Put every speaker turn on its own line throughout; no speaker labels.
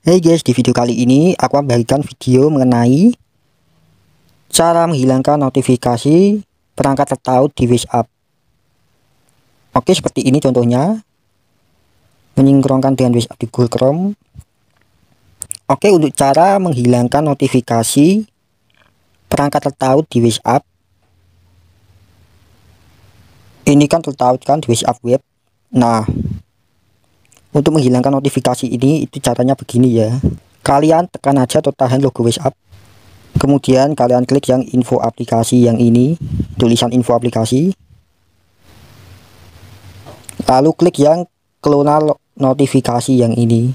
Hey guys, di video kali ini aku akan bagikan video mengenai cara menghilangkan notifikasi perangkat tertaut di WhatsApp. Oke, seperti ini contohnya. Menyingkronkan dengan WhatsApp di Google Chrome. Oke, untuk cara menghilangkan notifikasi perangkat tertaut di WhatsApp. Ini kan tertaut kan di WhatsApp web. Nah, untuk menghilangkan notifikasi ini, itu caranya begini ya. Kalian tekan aja atau tahan logo WhatsApp. Kemudian kalian klik yang info aplikasi yang ini, tulisan info aplikasi. Lalu klik yang kelola notifikasi yang ini.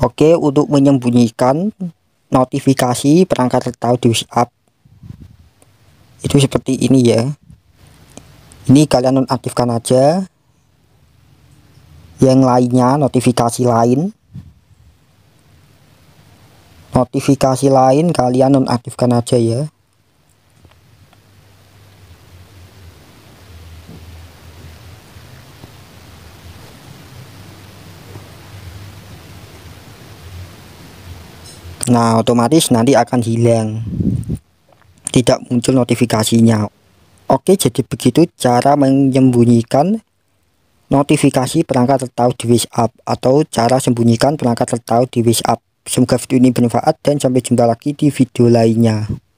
Oke, untuk menyembunyikan notifikasi perangkat tahu di WhatsApp itu seperti ini ya ini kalian nonaktifkan aja yang lainnya notifikasi lain notifikasi lain kalian nonaktifkan aja ya Nah, otomatis nanti akan hilang. Tidak muncul notifikasinya. Oke, jadi begitu cara menyembunyikan notifikasi perangkat tertaut di WhatsApp atau cara sembunyikan perangkat tertaut di WhatsApp. Semoga video ini bermanfaat dan sampai jumpa lagi di video lainnya.